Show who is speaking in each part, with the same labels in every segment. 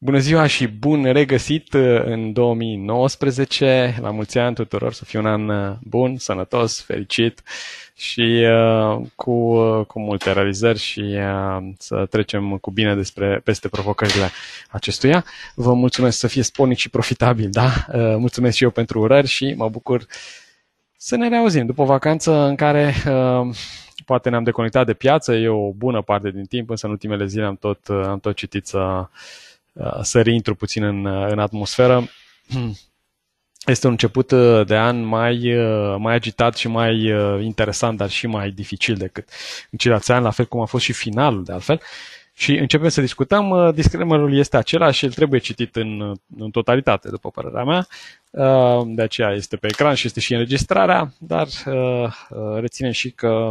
Speaker 1: Bună ziua și bun regăsit uh, în 2019. La mulți ani tuturor să fie un an uh, bun, sănătos, fericit și uh, cu, cu multe realizări și să trecem cu bine despre, peste provocările acestuia. Vă mulțumesc să fie spornic și profitabil, da? mulțumesc și eu pentru urări și mă bucur să ne reauzim după o vacanță în care poate ne-am deconectat de piață, e o bună parte din timp, însă în ultimele zile am tot, am tot citit să să reintru puțin în, în atmosferă. Este un început uh, de an mai, uh, mai agitat și mai uh, interesant, dar și mai dificil decât în ceilalți ani, la fel cum a fost și finalul, de altfel. Și începem să discutăm. Disclaimerul este același și el trebuie citit în, în totalitate, după părerea mea. De aceea este pe ecran și este și înregistrarea, dar reținem și că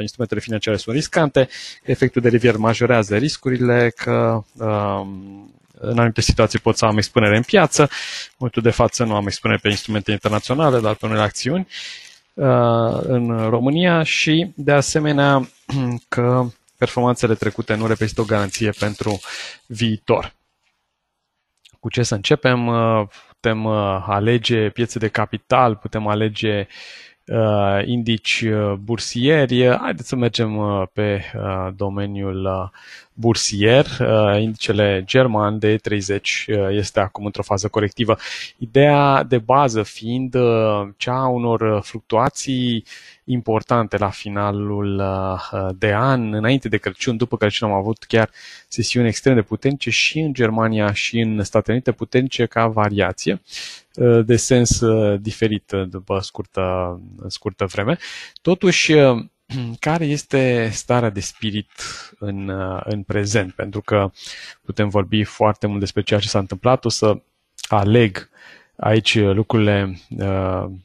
Speaker 1: instrumentele financiare sunt riscante, efectul de rivier majorează riscurile, că în anumite situații pot să am expunere în piață, în momentul de față nu am expunere pe instrumente internaționale, dar pe unele acțiuni uh, în România și, de asemenea, că performanțele trecute nu reprezintă o garanție pentru viitor. Cu ce să începem? Uh, putem uh, alege piețe de capital, putem alege uh, uh, indici uh, bursieri. Uh, haideți să mergem uh, pe uh, domeniul bursier. Uh, indicele german de 30 uh, este acum într-o fază corectivă. Ideea de bază fiind uh, cea a unor fluctuații importante la finalul de an, înainte de Crăciun, după Crăciun am avut chiar sesiuni extrem de puternice și în Germania și în Statele Unite puternice ca variație. Eh, de sens eh, diferit eh, după scurtă, scurtă vreme. Totuși, care este starea de spirit în, în prezent? Pentru că putem vorbi foarte mult despre ceea ce s-a întâmplat, o să aleg aici lucrurile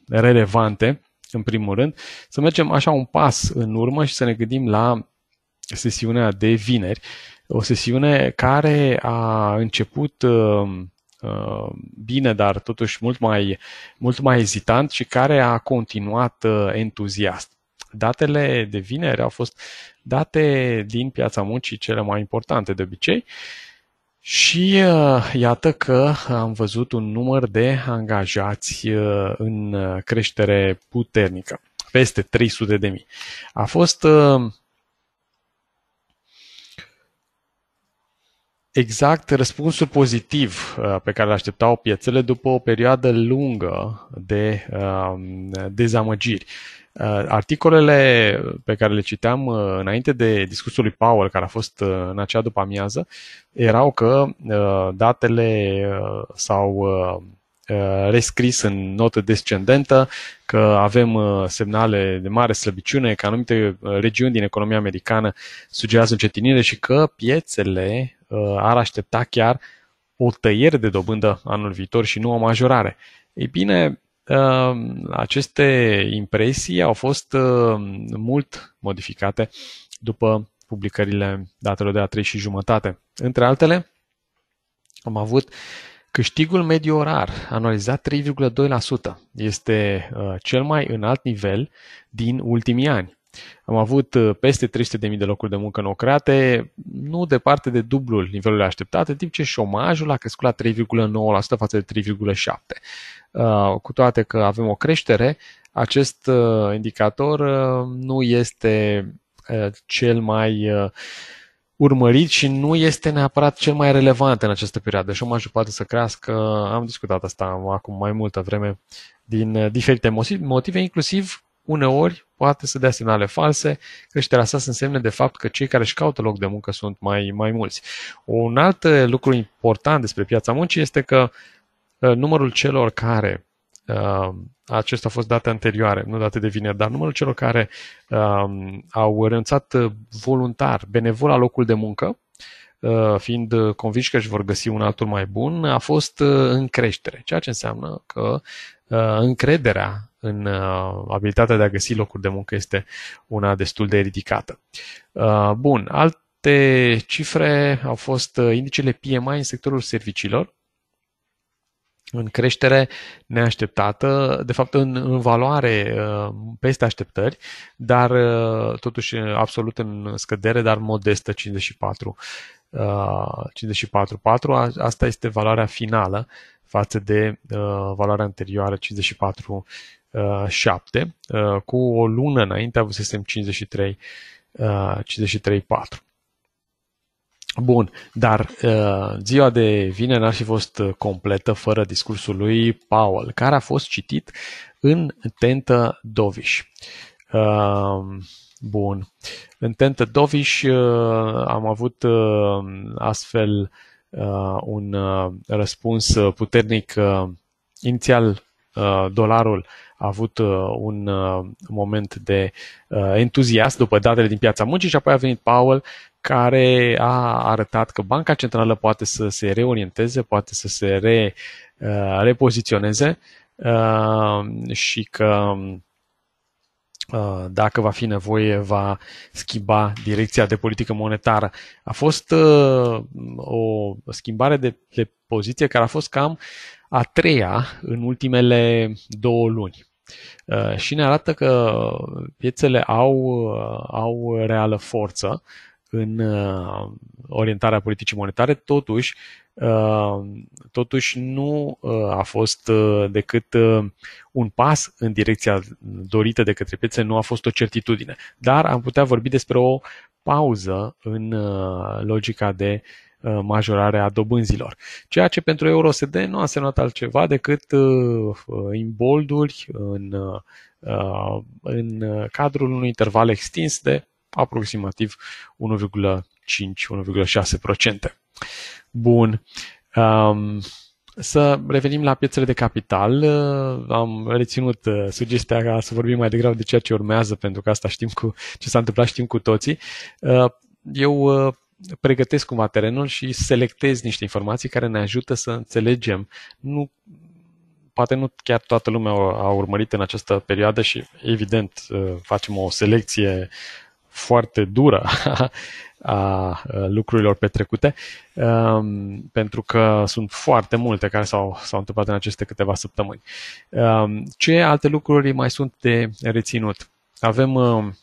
Speaker 1: relevante, în primul rând, să mergem așa un pas în urmă și să ne gândim la sesiunea de vineri, o sesiune care a început uh, Uh, bine, dar totuși mult mai, mult mai ezitant și care a continuat uh, entuziast. Datele de vineri au fost date din piața muncii cele mai importante de obicei și uh, iată că am văzut un număr de angajați în creștere puternică, peste 300 de mii. A fost exact răspunsul pozitiv uh, pe care îl așteptau piețele după o perioadă lungă de um, dezamăgiri. Uh, articolele pe care le citeam uh, înainte de discursul lui Powell, care a fost în acea după amiază, erau că datele s-au rescris în notă descendentă, că avem semnale de mare slăbiciune, că anumite regiuni din economia americană sugerează încetinire și că piețele ar aștepta chiar o tăiere de dobândă anul viitor și nu o majorare. Ei bine, uh, aceste impresii au fost uh, mult modificate după publicările datelor de la 3 și jumătate. Între altele, am avut câștigul mediu orar, analizat 3,2%. Este uh, cel mai înalt nivel din ultimii ani. Am avut uh, peste 300.000 de locuri de muncă nou create, nu departe de dublul nivelului așteptat, în timp ce șomajul a crescut la 3,9% față de 3,7%. Uh, cu toate că avem o creștere, acest uh, indicator nu este cel mai urmărit și nu este neapărat cel mai relevant în această perioadă. Șomajul poate să crească, am discutat asta acum mai multă vreme, din diferite motive, inclusiv Uneori, poate să dea semnale false, creșterea sa se însemne de fapt că cei care își caută loc de muncă sunt mai, mai mulți. Un alt uh, lucru important despre piața muncii este că uh, numărul celor care uh, acesta a fost date anterioare, nu date de vineri, dar numărul celor care um, au renunțat voluntar, benevol la locul de muncă, fiind convinși că își vor găsi un altul mai bun, a fost în creștere, ceea ce înseamnă că încrederea în uh, abilitatea de a găsi locuri de muncă este una destul de ridicată. Uh, bun, alte cifre au fost uh, indicele PMI în sectorul serviciilor, în creștere neașteptată, de fapt în, în valoare uh, peste așteptări, dar uh, totuși absolut în scădere, dar modestă 54. 54,4, asta este valoarea finală față de valoarea anterioară 54 7, uh, cu o lună înainte avusesem 53, 53 4. Bun, dar uh, ziua de vine n-ar fi fost completă fără discursul lui Powell, care a fost citit în tentă Dovish. Uh, bun, în tentă Dovish am avut astfel un răspuns puternic. inițial inițial, uh, a avut uh, un uh, moment de uh, entuziasm după datele din piața muncii și apoi a venit Powell care a arătat că Banca Centrală poate să se reorienteze, poate să se re, repoziționeze și că dacă va fi nevoie, va schimba direcția de politică monetară. A fost o schimbare de, de poziție care a fost cam a treia în ultimele două luni. Uh, și ne arată că piețele au, uh, au reală forță în uh, orientarea politicii monetare, totuși, totuși nu a fost decât un pas în direcția dorită de către piețe, nu a fost o certitudine. Dar am putea vorbi despre o pauză în logica de uh, Uh, majorare a dobânzilor. Ceea ce pentru EuroSD nu a semnat altceva decât uh, uh, imbolduri în, în cadrul unui interval extins de aproximativ 1,5-1,6%. Bun. Um, să revenim la piețele de capital. Am reținut sugestia ca să vorbim mai degrabă de ceea ce urmează, pentru că asta știm cu ce s-a întâmplat, știm cu toții. Eu pregătesc cumva terenul și selectez niște informații care ne ajută să înțelegem. Nu, poate nu chiar toată lumea a urmărit în această perioadă și evident ă, facem o selecție foarte dură a, ă, lucrurilor petrecute, um, pentru că sunt foarte multe care s-au, s-au întâmplat în aceste câteva săptămâni. Um, ce alte lucruri mai sunt de reținut? Avem um,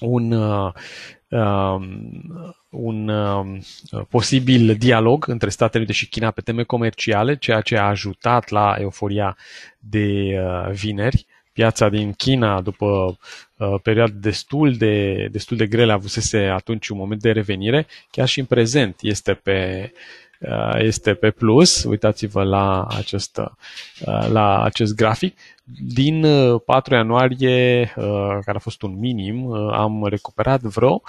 Speaker 1: un uh, Um, un um, posibil dialog între Statele Unite și China pe teme comerciale, ceea ce a ajutat la euforia de uh, vineri. Piața din China, după uh, perioade destul de, destul de grele, avusese atunci un moment de revenire, chiar și în prezent este pe, uh, este pe plus. Uitați-vă la acest, la acest grafic din 4 uh, ianuarie, uh, care a fost un minim, uh, am recuperat vreo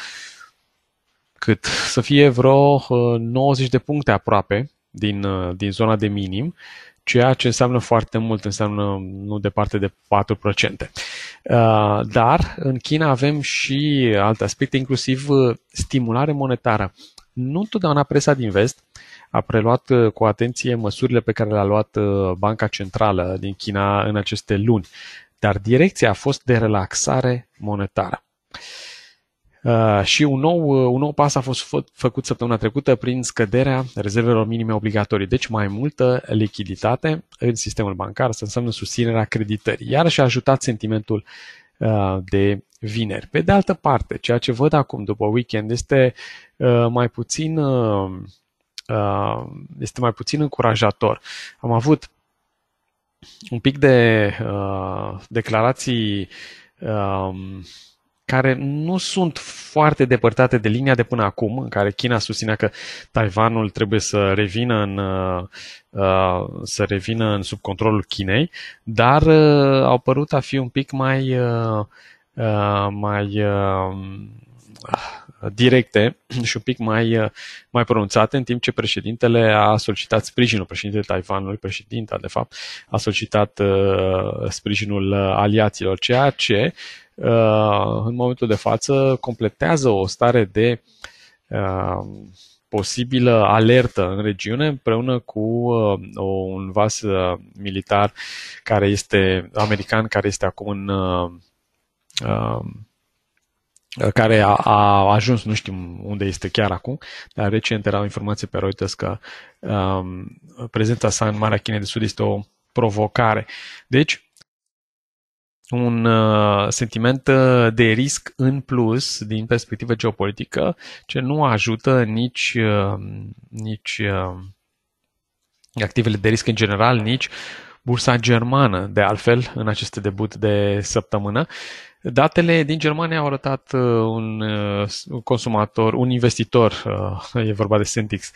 Speaker 1: cât să fie vreo 90 de puncte aproape din, din zona de minim, ceea ce înseamnă foarte mult, înseamnă nu departe de 4%. Dar în China avem și alte aspecte, inclusiv stimulare monetară. Nu întotdeauna presa din vest a preluat uh, cu atenție măsurile pe care le-a luat uh, Banca Centrală din China în aceste luni, dar direcția a fost de relaxare monetară. Uh, și un nou, uh, un nou pas a fost fă, făcut săptămâna trecută prin scăderea rezervelor minime obligatorii, deci mai multă lichiditate în sistemul bancar, să înseamnă susținerea creditării, iar și a ajutat sentimentul uh, de vineri. Pe de altă parte, ceea ce văd acum după weekend este uh, mai puțin Uh, este mai puțin încurajator. Am avut un pic de uh, declarații um, care nu sunt foarte depărtate de linia de până acum, în care China susținea că Taiwanul trebuie să revină în, uh, să revină în sub controlul Chinei, dar au părut a fi un pic mai, mai directe și un pic mai, uh, mai pronunțate, în timp ce președintele a solicitat sprijinul, președintele Taiwanului, președinta de fapt, a solicitat uh, sprijinul uh, aliaților, ceea ce uh, în momentul de față completează o stare de uh, posibilă alertă în regiune împreună cu uh, un vas uh, militar care este american, care este acum în uh, uh care a, a ajuns, nu știm unde este chiar acum, dar recent o informație pe Reuters că um, prezența sa în Marea Chinei de Sud este o provocare. Deci, un uh, sentiment uh, de risc în plus din perspectivă geopolitică, ce nu ajută nici, uh, nici uh, activele de risc în general, nici bursa germană, de altfel, în acest debut de săptămână. Uh, Datele din Germania au arătat uh, uh, un consumator, un investitor, uh, e vorba de Centix,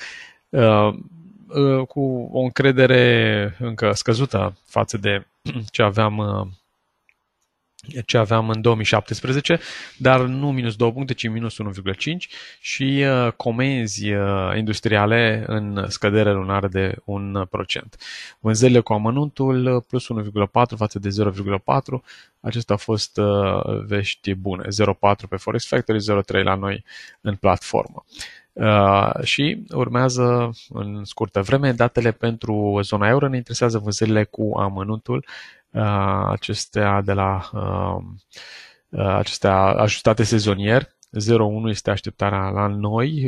Speaker 1: cu o încredere încă scăzută față de ce aveam ce aveam în 2017, dar nu minus 2 puncte, ci minus 1,5 și uh, comenzi uh, industriale în scădere lunară de 1%. Vânzările cu amănuntul uh, plus 1,4 față de 0,4. Acestea au fost vești bune. 0,4 pe Forex Factory, 0,3 la noi în platformă. Uh, și urmează în scurtă vreme datele pentru zona euro. Ne interesează vânzările cu amănuntul Uh, acestea de la uh, uh, acestea ajustate sezonier. 0,1 este așteptarea la noi,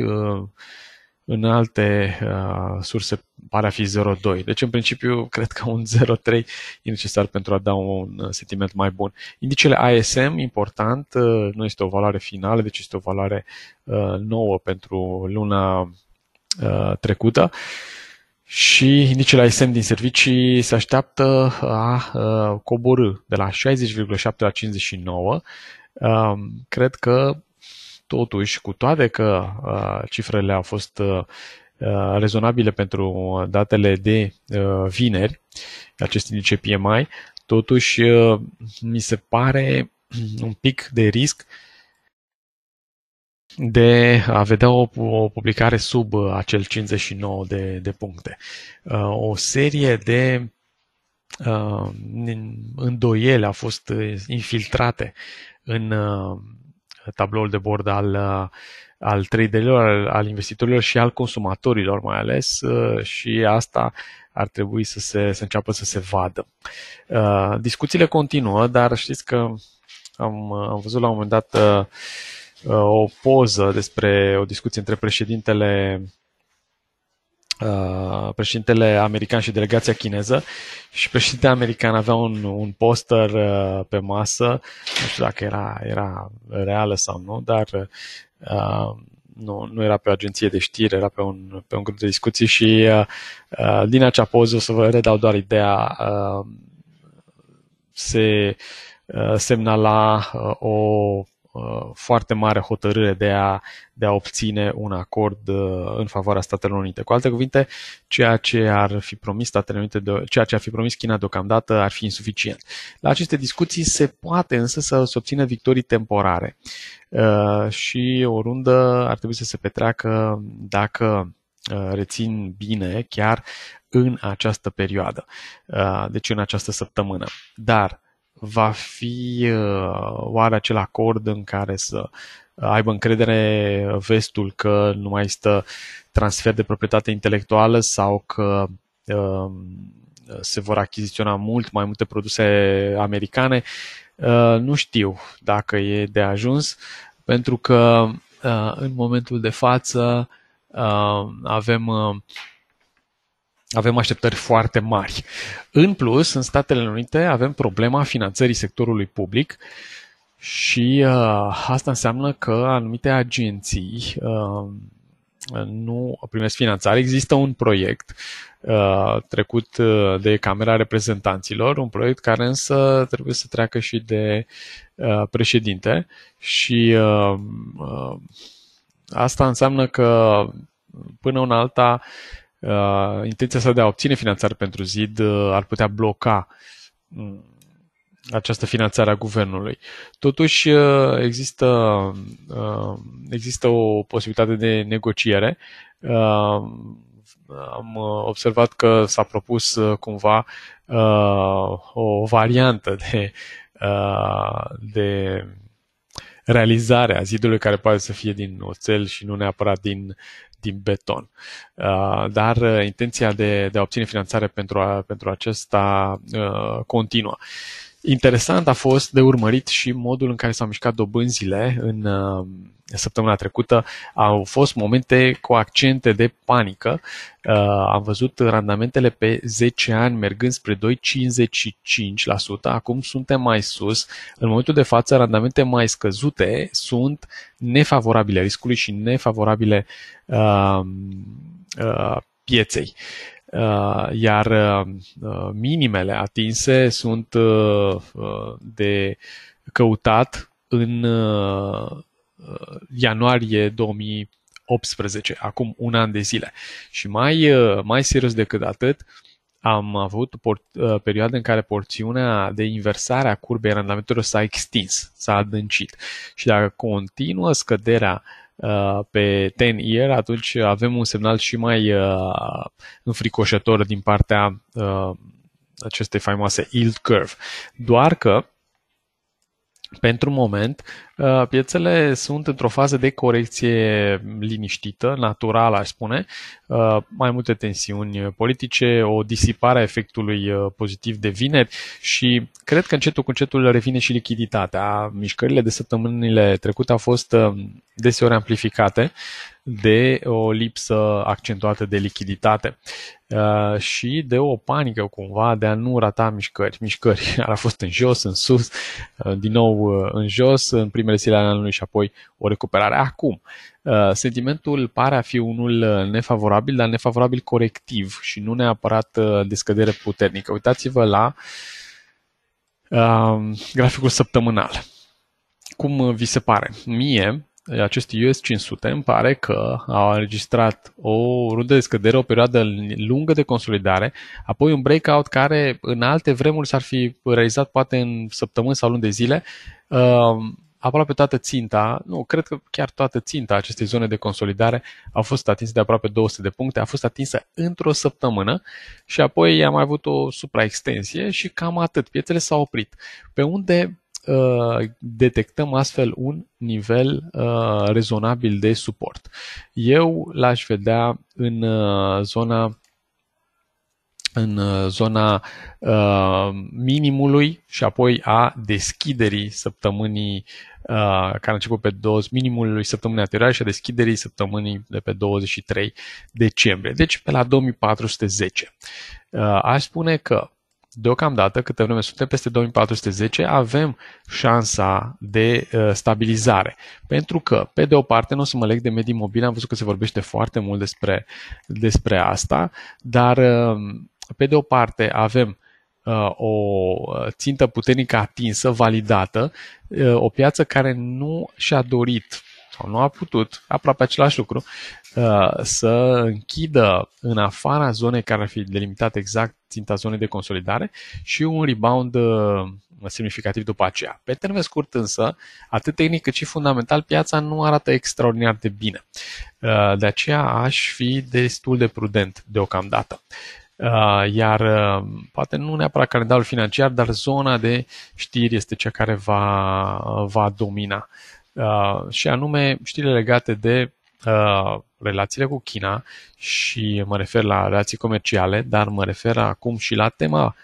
Speaker 1: în alte surse pare a fi 0,2. Deci, în principiu, cred că un 0,3 e necesar pentru a da un sentiment mai bun. Indicele ISM, important, nu este o valoare finală, deci este o valoare nouă pentru luna trecută. Uh, și indicele ISM din servicii se așteaptă a coborâ de la 60,7 la 59. Cred că totuși, cu toate că cifrele au fost rezonabile pentru datele de vineri, acest indice PMI, totuși mi se pare un pic de risc de a vedea o, o publicare sub uh, acel 59 de, de puncte. Uh, o serie de uh, îndoiele a fost infiltrate în tabloul de bord al, al traderilor, al, al investitorilor și al consumatorilor mai ales și asta ar trebui să, se, să înceapă să se vadă. Discuțiile continuă, dar știți că am, am văzut la un moment dat uh, Uh, o poză despre o discuție între președintele uh, președintele american și delegația chineză și președintele american avea un, un poster uh, pe masă, nu știu dacă era, era reală sau nu, dar nu, nu era pe o agenție de știri, era pe un, pe un grup de discuții și din acea poză, o să vă redau doar ideea, se semnala o Uh, foarte mare hotărâre de a, de a obține un acord uh, în favoarea Statelor Unite. Cu alte cuvinte, ceea ce ar fi promis Statele Unite, de, ceea ce ar fi promis China deocamdată ar fi insuficient. La aceste discuții se poate însă să se obțină victorii temporare uh, și o rundă ar trebui să se petreacă dacă rețin bine chiar în această perioadă, deci în această săptămână. Dar va fi uh, oare acel acord în care să uh, aibă încredere vestul că nu mai stă transfer de proprietate intelectuală sau că uh, se vor achiziționa mult mai multe produse americane. Nu știu dacă e de ajuns, pentru că în momentul de față avem avem așteptări foarte mari. În plus, în Statele Unite avem problema finanțării sectorului public și uh, asta înseamnă că anumite agenții uh, nu primesc finanțare. Există un proiect uh, trecut uh, de Camera Reprezentanților, un proiect care însă trebuie să treacă și de uh, președinte și uh, uh, asta înseamnă că până în alta uh, uh, intenția sa de a obține finanțare pentru zid uh, ar putea bloca mm, această finanțare a guvernului. Totuși uh, există, uh, există o posibilitate de negociere. Uh, am observat că s-a propus cumva o variantă de, de realizarea zidului care poate să fie din oțel și nu neapărat din, din beton. Uh, dar uh, intenția de, de a obține finanțare pentru, a, pentru acesta uh, continuă. Interesant a fost de urmărit și modul în care s-au mișcat dobânzile în uh, săptămâna trecută. Au fost momente cu accente de panică. Uh, am văzut randamentele pe 10 ani mergând spre 2,55%. Acum suntem mai sus. În momentul de față, randamente mai scăzute sunt nefavorabile riscului și nefavorabile uh, uh, pieței. Uh, iar uh, uh, minimele atinse sunt de căutat în ianuarie 2018, acum un an de zile. Și mai, mai serios decât atât, am avut o perioadă în care porțiunea de inversare a curbei randamentelor s-a extins, s-a adâncit. Și dacă continuă scăderea uh, Uh, pe 10 year, atunci avem un semnal și mai uh, înfricoșător din partea uh, acestei faimoase yield curve. Doar că pentru moment, Uh, piețele sunt într-o fază de corecție liniștită, naturală, aș spune, uh, mai multe tensiuni politice, o disipare a efectului uh, pozitiv de vineri și cred că încetul cu încetul revine și lichiditatea. Mișcările de săptămânile trecute au fost deseori amplificate de o lipsă accentuată de lichiditate și de o panică cumva de a nu rata mișcări. Mișcări a fost în jos, în sus, din nou în jos, în primele primele zile ale anului și apoi o recuperare acum. Uh, sentimentul pare a fi unul uh, nefavorabil, dar nefavorabil corectiv și nu neapărat uh, de scădere puternică. Uitați-vă la graficul săptămânal. Cum vi se pare? Mie, acest US 500 îmi pare că a înregistrat o rundă de scădere, o perioadă lungă de consolidare, apoi un breakout care în alte vremuri s-ar fi realizat poate în săptămâni sau luni de zile, aproape toată ținta, nu, cred că chiar toată ținta acestei zone de consolidare a fost atinsă de aproape 200 de puncte, a fost atinsă într-o săptămână și apoi am mai avut o supraextensie și cam atât. Piețele s-au oprit. Pe unde uh, detectăm astfel un nivel uh, rezonabil de suport. Eu l-aș vedea în uh, zona în uh, zona uh, minimului și apoi a deschiderii săptămânii uh, care a început pe 20, minimului săptămânii anterioare și a deschiderii săptămânii de pe 23 decembrie, deci pe la 2410. Uh, aș spune că deocamdată, câte vreme suntem peste 2410, avem șansa de uh, stabilizare. Pentru că, pe de o parte, nu o să mă leg de medii mobile, am văzut că se vorbește foarte mult despre, despre asta, dar uh, pe de o parte, avem uh, o uh, țintă puternică atinsă, validată, uh, o piață care nu și-a dorit sau nu a putut, aproape același lucru, să închidă în afara zonei care ar fi delimitat exact ținta zonei de consolidare și un rebound semnificativ după aceea. Pe termen scurt însă, atât tehnic cât și fundamental, piața nu arată extraordinar de bine. De aceea aș fi destul de prudent deocamdată. Uh, iar uh, poate nu neapărat calendarul financiar, dar zona de știri este cea care va, uh, va domina. Și anume știrile legate de relațiile cu China și mă refer la relații comerciale, dar mă refer acum și la tema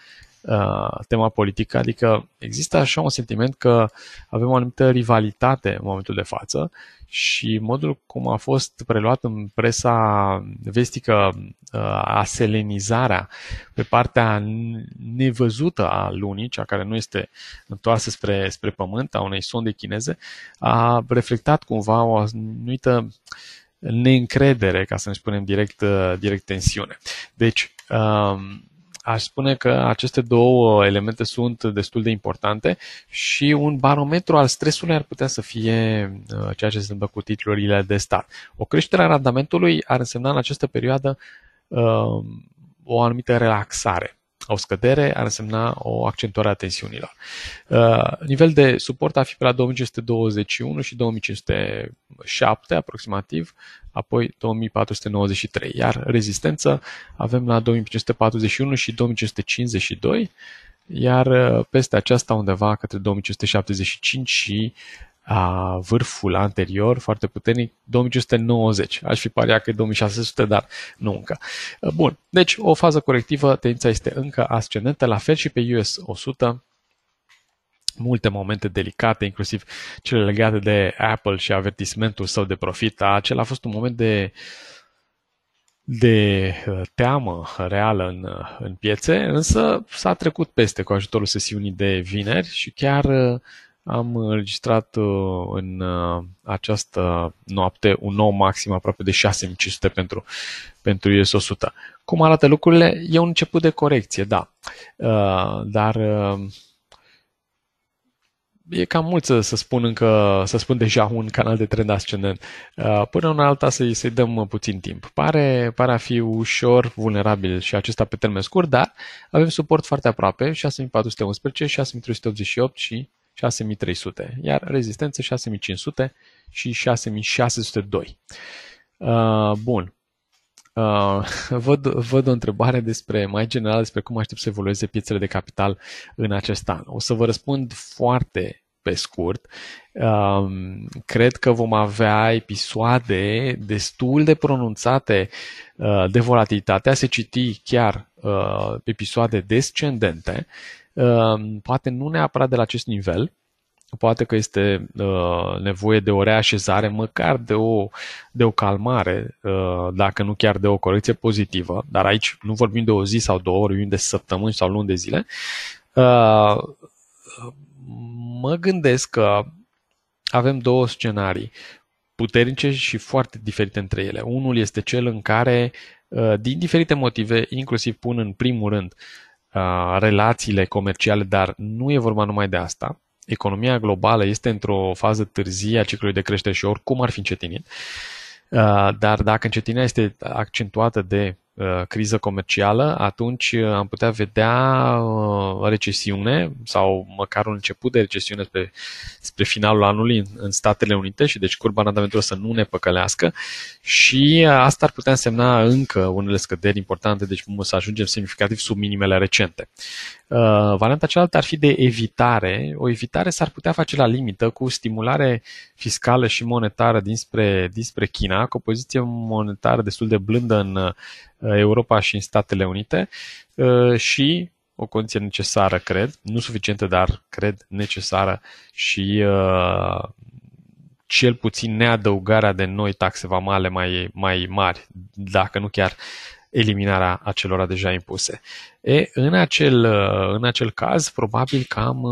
Speaker 1: Uh, tema politică, adică există așa un sentiment că avem o anumită rivalitate în momentul de față și modul cum a fost preluat în presa vestică uh, aselenizarea pe partea nevăzută a lunii, cea care nu este întoarsă spre, spre pământ, a unei sonde chineze, a reflectat cumva o anumită neîncredere, ca să ne spunem direct, uh, direct tensiune. Deci, um, Aș spune că aceste două elemente sunt destul de importante și un barometru al stresului ar putea să fie uh, ceea ce se întâmplă cu titlurile de stat. O creștere a randamentului ar însemna în această perioadă uh, o anumită relaxare o scădere ar însemna o accentuare a tensiunilor. Uh, nivel de suport ar fi pe la 2521 și 2507 aproximativ, apoi 2493, iar rezistență avem la 2541 și 2552, iar uh, peste aceasta undeva către 2575 și a, vârful anterior foarte puternic, 2590. Aș fi pariat că e 2600, dar nu încă. Bun, deci o fază corectivă, tendința este încă ascendentă, la fel și pe US 100, multe momente delicate, inclusiv cele legate de Apple și avertismentul său de profit. Acela a fost un moment de de uh, teamă reală în, uh, în piețe, însă s-a trecut peste cu ajutorul sesiunii de vineri și chiar uh, am înregistrat uh, în uh, această noapte un nou maxim aproape de 6500 pentru, pentru US 100. Cum arată lucrurile? E un început de corecție, da. Uh, dar e cam mult să, să spun încă, să spun deja un canal de trend ascendent. Până în alta să-i, să dăm puțin timp. Pare, pare a fi ușor vulnerabil și acesta pe termen scurt, dar avem suport foarte aproape, 6411, 6388 și 6300, iar rezistență 6500 și 6602. Uh, bun. Uh, văd, văd o întrebare despre mai general despre cum aștept să evolueze piețele de capital în acest an. O să vă răspund foarte pe scurt. Um, cred că vom avea episoade destul de pronunțate uh, de a se citi chiar uh, episoade descendente Ehm, poate nu neapărat de la acest nivel, poate că este uh, nevoie de o reașezare, măcar de o, de o calmare, uh, dacă nu chiar de o corecție pozitivă, dar aici nu vorbim de o zi sau două, vorbim de săptămâni sau luni de zile, uh, mă gândesc că avem două scenarii puternice și foarte diferite între ele. Unul este cel în care, din diferite motive, inclusiv pun în primul rând relațiile comerciale, dar nu e vorba numai de asta. Economia globală este într-o fază târzie a ciclului de creștere și oricum ar fi încetinit. Dar dacă încetinirea este accentuată de Uh, criză comercială, atunci uh, am putea vedea uh, recesiune sau măcar un început de recesiune spre, spre finalul anului în, în Statele Unite și deci curba randamentelor să nu ne păcălească și asta ar putea însemna încă unele scăderi importante, deci să ajungem semnificativ sub minimele recente. Varianta cealaltă ar fi de evitare. O evitare s-ar putea face la limită cu stimulare fiscală și monetară dinspre, dinspre China, cu o poziție monetară destul de blândă în Uh, Europa și în Statele Unite uh, și o condiție necesară, cred, nu suficientă, dar cred necesară și uh, cel puțin neadăugarea de noi taxe vamale mai, mai mari, dacă nu chiar eliminarea acelora deja impuse. E, în, acel, în acel caz, probabil că am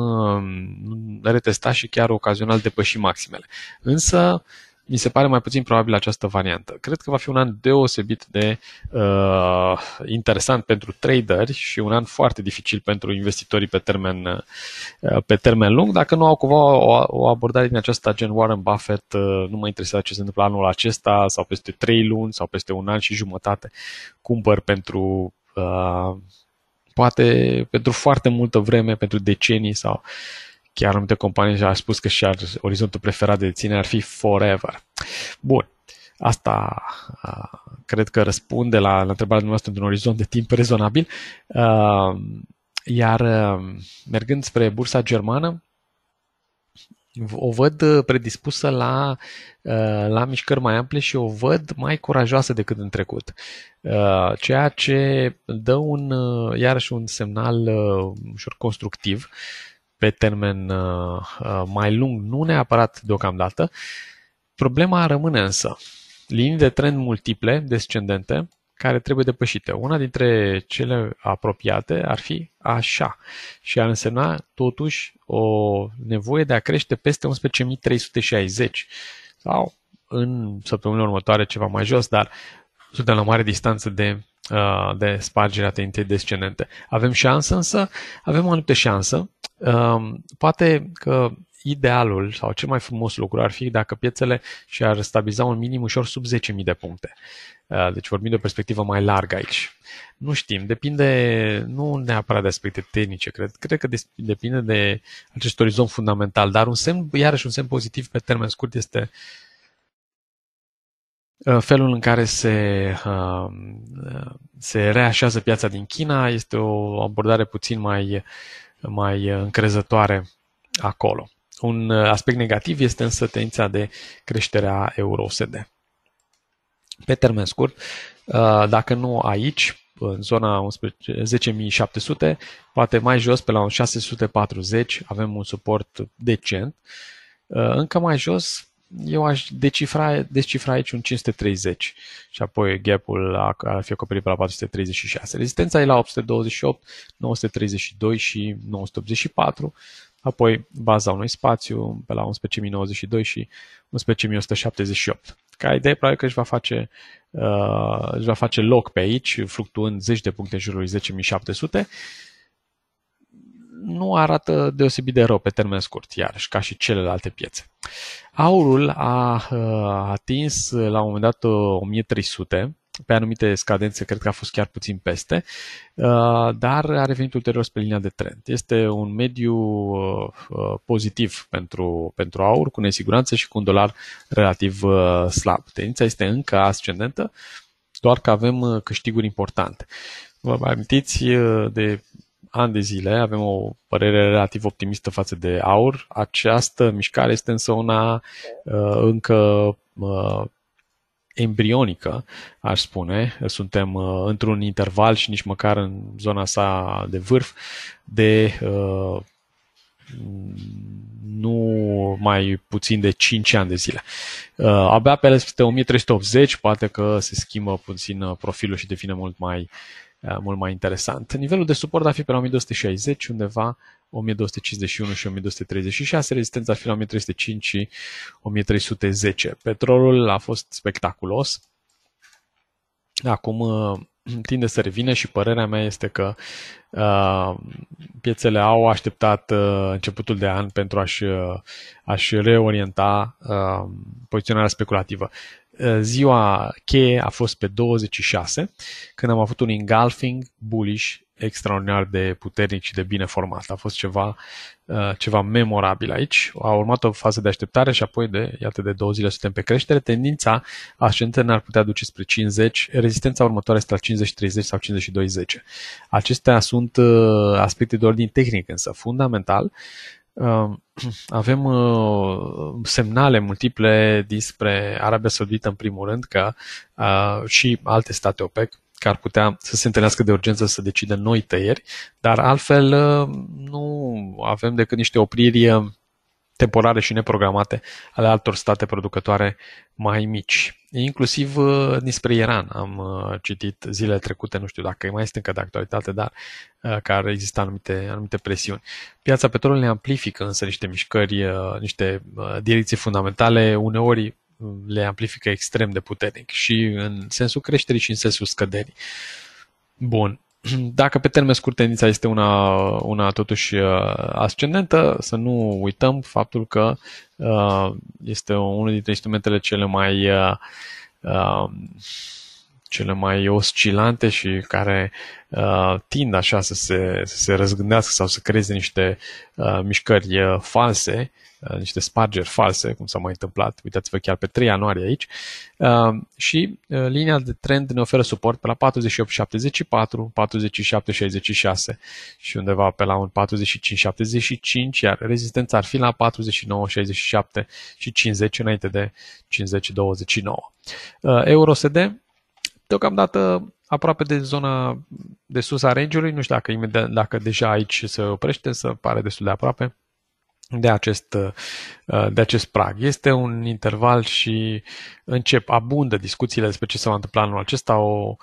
Speaker 1: retestat și chiar ocazional depăși maximele. Însă, uh, mi se pare mai puțin probabil această variantă. Cred că va fi un an deosebit de uh, interesant pentru traderi și un an foarte dificil pentru investitorii pe termen, uh, pe termen lung, dacă nu au cumva o, o abordare din această gen Warren Buffett, uh, nu mă interesează ce se întâmplă anul acesta sau peste 3 luni sau peste un an și jumătate, cumpăr pentru uh, poate pentru foarte multă vreme, pentru decenii sau uh, Chiar anumite companii și-au spus că și orizontul preferat de ține ar fi forever. Bun. Asta cred că răspunde la, la întrebarea dumneavoastră într-un orizont de timp rezonabil. iar mergând spre bursa germană, o văd predispusă la, la mișcări mai ample și o văd mai curajoasă decât în trecut. Ceea ce dă un, iarăși un semnal ușor constructiv pe termen uh, uh, mai lung, nu neapărat deocamdată. Problema rămâne însă linii de trend multiple, descendente, care trebuie depășite. Una dintre cele apropiate ar fi așa și ar însemna totuși o nevoie de a crește peste 11.360 sau în săptămânile următoare ceva mai jos, dar suntem la mare distanță de Uh, de spargere a TNT descendente. Avem șansă, însă avem o anumită șansă. Um, poate că idealul sau cel mai frumos lucru ar fi dacă piețele și-ar stabiliza un minim ușor sub 10.000 de puncte. Uh, deci vorbim de o perspectivă mai largă aici. Nu știm, depinde nu neapărat de aspecte tehnice, cred, cred că depinde de acest orizont fundamental, dar un semn, iarăși un semn pozitiv pe termen scurt este uh, Ă, felul în care se, ă, se reașează piața din China este o abordare puțin mai, mai încrezătoare acolo. Un aspect negativ este însă tendința de creștere a EUROSD. Pe termen scurt, ă, dacă nu aici, în zona 10.700, poate mai jos, pe la 640, avem un suport decent. Încă mai jos, eu aș decifra, decifra aici un 530 și apoi gap-ul ar fi acoperit pe la 436. Rezistența e la 828, 932 și 984, apoi baza unui spațiu pe la 11.092 și 11.178. Ca idee, probabil că își va face, uh, își va face loc pe aici, fluctuând 10 de puncte în jurul 10.700 nu arată deosebit de rău pe termen scurt, iarăși, ca și celelalte piețe. Aurul a atins la un moment dat 1300, pe anumite scadențe cred că a fost chiar puțin peste, dar a revenit ulterior spre linia de trend. Este un mediu pozitiv pentru, pentru aur, cu nesiguranță și cu un dolar relativ slab. Tendința este încă ascendentă, doar că avem câștiguri importante. Vă mai amintiți de ani de zile avem o părere relativ optimistă față de aur. Această mișcare este însă una uh, încă uh, embrionică, aș spune. Suntem uh, într-un interval și nici măcar în zona sa de vârf de uh, nu mai puțin de 5 ani de zile. Uh, abia pe peste 1380 poate că se schimbă puțin uh, profilul și devine mult mai uh, Uh, mult mai interesant. Nivelul de suport ar fi pe la 1260, undeva 1251 și 1236, rezistența ar fi la 1305 și 1310. Petrolul a fost spectaculos. Acum uh, tinde să revină și părerea mea este că uh, piețele au așteptat uh, începutul de an pentru a-și, uh, a reorienta uh, poziționarea speculativă. Uh, ziua cheie a fost pe 26, când am avut un engulfing bullish extraordinar de puternic și de bine format. A fost ceva, uh, ceva memorabil aici. A urmat o fază de așteptare și apoi de, iată, de două zile suntem pe creștere. Tendința ascendentă ne-ar putea duce spre 50, rezistența următoare este la 50-30 sau 52-10. Acestea sunt uh, aspecte de ordin tehnic, însă fundamental Um, avem uh, semnale multiple dinspre Arabia Saudită, în primul rând, că uh, și alte state OPEC, că ar putea să se întâlnească de urgență să decidă noi tăieri, dar altfel uh, nu avem decât niște opriri temporare și neprogramate ale altor state producătoare mai mici. Inclusiv uh, despre Iran am uh, citit zilele trecute, nu știu dacă mai este încă de actualitate, dar uh, care există anumite, anumite presiuni. Piața petrolului amplifică însă niște mișcări, niște direcții fundamentale, uneori le amplifică extrem de puternic și în sensul creșterii și în sensul scăderii. Bun. dacă pe termen scurt tendința este una, una totuși uh, ascendentă, să nu uităm faptul că uh, este unul dintre instrumentele cele mai uh, cele mai oscilante și care tind așa să se, să se răzgândească sau să creeze niște mișcări false Uh, niște spargeri false, cum s-a mai întâmplat, uitați-vă chiar pe 3 ianuarie aici, uh, și uh, linia de trend ne oferă suport pe la 48,74, 47,66 și undeva pe la un 45,75, iar rezistența ar fi la 49,67 și 50 înainte de 50,29. EUROSD, deocamdată aproape de zona de sus a range-ului, nu știu dacă, imediat, dacă deja aici se oprește, să pare destul de aproape, de acest, uh, de acest prag. Este un interval și încep, abundă discuțiile despre ce se va întâmpla anul acesta. O,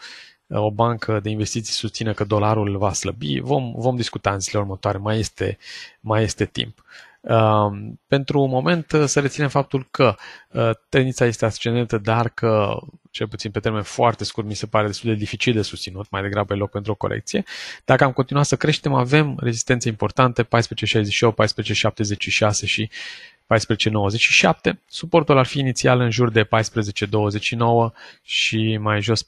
Speaker 1: o bancă de investiții susține că dolarul va slăbi. Vom, vom discuta în zilele următoare, mai este, mai este timp. Um, pentru un moment uh, să reținem faptul că uh, tendința este ascendentă, dar că, cel puțin pe termen foarte scurt, mi se pare destul de dificil de susținut, mai degrabă e loc pentru o corecție. Dacă am continuat să creștem, avem rezistențe importante, 1468, 1476 și 14,97. Suportul ar fi inițial în jur de 14,29 și mai jos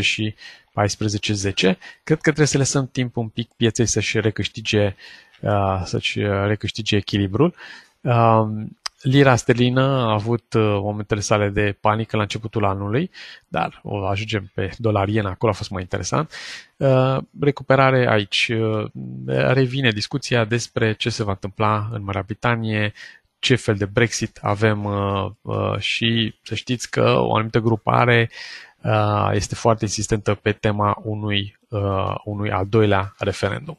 Speaker 1: 14,18 și 14,10. Cred că trebuie să lăsăm timp un pic pieței să-și recâștige, uh, să-și uh, recâștige echilibrul. Um, Lira sterlină a avut uh, momentele sale de panică la începutul anului, dar o ajungem pe dolar acolo a fost mai interesant. Uh, recuperare aici. Uh, revine discuția despre ce se va întâmpla în Marea Britanie, ce fel de Brexit avem și să știți că o anumită grupare este foarte insistentă pe tema unui, unui al doilea referendum.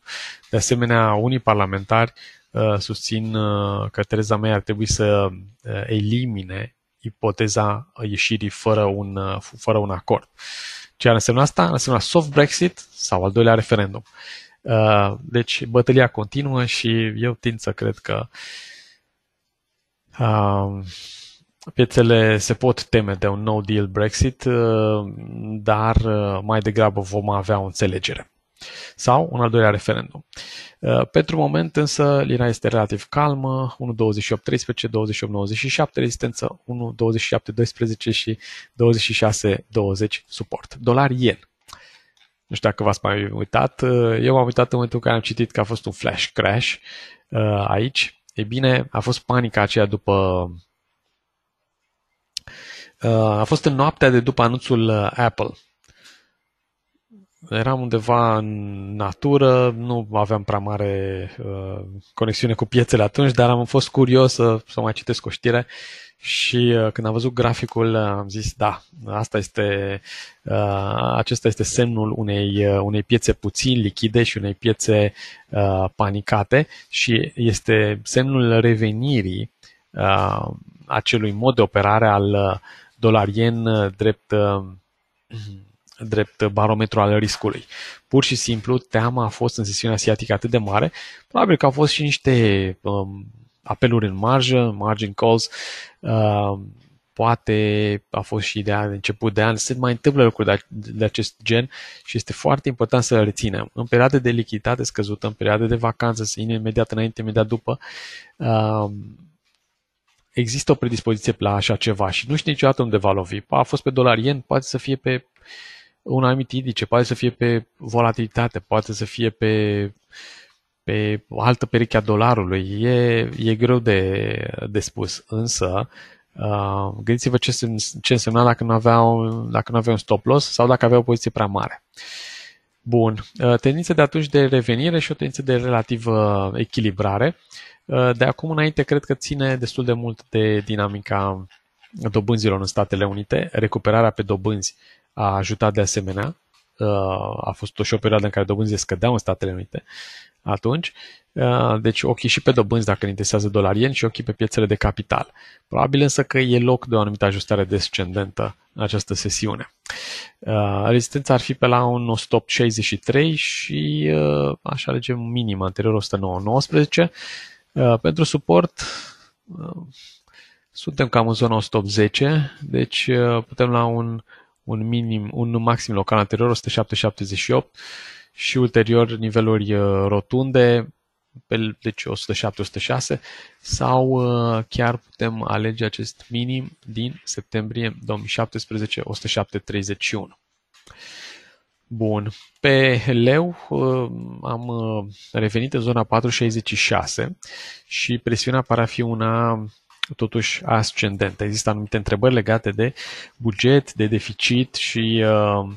Speaker 1: De asemenea, unii parlamentari Uh, susțin uh, că Tereza May ar trebui să uh, elimine ipoteza ieșirii fără un, fără un acord. Ce ar însemna asta? Ar însemna soft Brexit sau al doilea referendum. Deci bătălia continuă și eu tind să cred că piețele se pot teme de un no deal Brexit, dar mai degrabă vom avea o înțelegere. Sau un al doilea referendum. Uh, pentru moment însă linia este relativ calmă, 1.28.13, 28.97 rezistență, 1.27.12 și 26.20 suport. Dolar yen. Nu știu dacă v-ați mai uitat. Uh, eu m-am uitat în momentul în care am citit că a fost un flash crash uh, aici. E bine, a fost panica aceea după a fost în noaptea de după anunțul Apple eram undeva în natură, nu aveam prea mare uh, conexiune cu piețele atunci, dar am fost curios să, să mai citesc o știre și uh, când am văzut graficul uh, am zis da, asta este, uh, acesta este semnul unei, uh, unei piețe puțin lichide și unei piețe uh, panicate și este semnul revenirii uh, acelui mod de operare al uh, dolarien uh, drept uh, drept barometru al riscului. Pur și simplu, teama a fost în sesiunea asiatică atât de mare, probabil că au fost și niște um, apeluri în marjă, margin calls, uh, poate a fost și de de început de an, se mai întâmplă lucruri de, de acest gen și este foarte important să le reținem. În perioade de lichiditate scăzută, în perioade de vacanță, imediat înainte, imediat după, uh, există o predispoziție la așa ceva și nu știi niciodată unde va lovi. A fost pe dolar yen, poate să fie pe un anumit indice, poate să fie pe volatilitate, poate să fie pe, pe o altă pereche a dolarului, e, e greu de, de spus, însă uh, gândiți-vă ce, ce însemna dacă nu, avea un, dacă nu avea un stop loss sau dacă avea o poziție prea mare. Bun, uh, tendință de atunci de revenire și o tendință de relativă echilibrare. Uh, de acum înainte cred că ține destul de mult de dinamica dobânzilor în Statele Unite, recuperarea pe dobânzi a ajutat de asemenea. Uh, a fost și o perioadă în care dobânzile scădeau în Statele Unite atunci. Uh, deci ochii și pe dobânzi dacă ne interesează dolarieni și ochii pe piețele de capital. Probabil însă că e loc de o anumită ajustare descendentă în această sesiune. Uh, rezistența ar fi pe la un 163 și aș alege minim anterior 1919. Pentru suport suntem cam în zona 180, deci putem la un un minim, un maxim local anterior 107 și ulterior niveluri uh, rotunde, pe, deci 107-106 sau uh, chiar putem alege acest minim din septembrie 2017 107-31. Bun, pe leu uh, am revenit în zona 466 și presiunea pare a fi una totuși ascendentă. Există anumite întrebări legate de buget, de deficit și uh,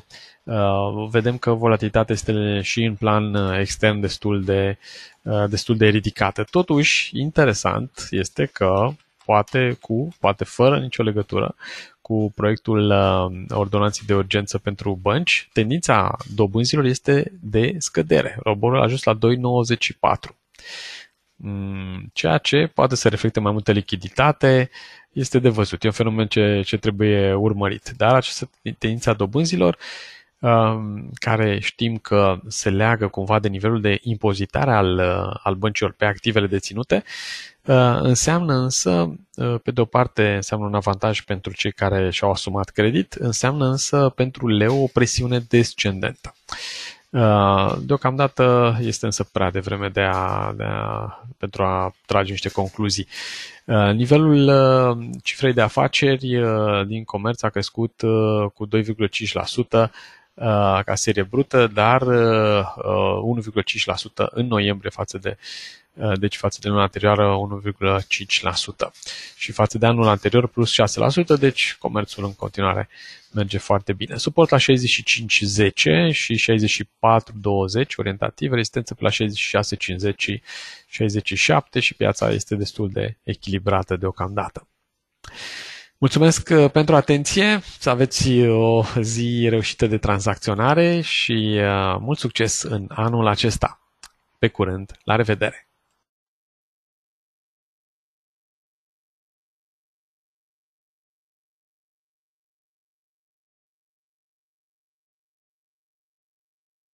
Speaker 1: uh, vedem că volatilitatea este și în plan uh, extern destul de, uh, destul de ridicată. Totuși, interesant este că poate cu, poate fără nicio legătură, cu proiectul uh, ordonanței de urgență pentru bănci, tendința dobânzilor este de scădere. Roborul a ajuns la 2,94. Mm, ceea ce poate să reflecte mai multă lichiditate, este de văzut. E un fenomen ce, ce trebuie urmărit. Dar această tendință a dobânzilor, um, care știm că se leagă cumva de nivelul de impozitare al, uh, al băncilor pe activele deținute, uh, înseamnă însă, uh, pe de o parte, înseamnă un avantaj pentru cei care și-au asumat credit, înseamnă însă pentru leu o presiune descendentă. Uh, deocamdată este însă prea devreme de a, de a, pentru a trage niște concluzii. Uh, nivelul uh, cifrei de afaceri din comerț a crescut cu 2,5% Uh, ca serie brută, dar 1,5% uh, uh, în noiembrie față de deci față de luna anterioară 1,5% și față de anul anterior plus 6%, deci comerțul în continuare merge foarte bine. Suport la 65,10 și 64,20 orientativ, rezistență pe la 66,50 și 67 și piața este destul de echilibrată deocamdată. Mulțumesc uh, pentru atenție, să aveți uh, o zi reușită de tranzacționare și uh, mult succes în anul acesta. Pe curând, la revedere!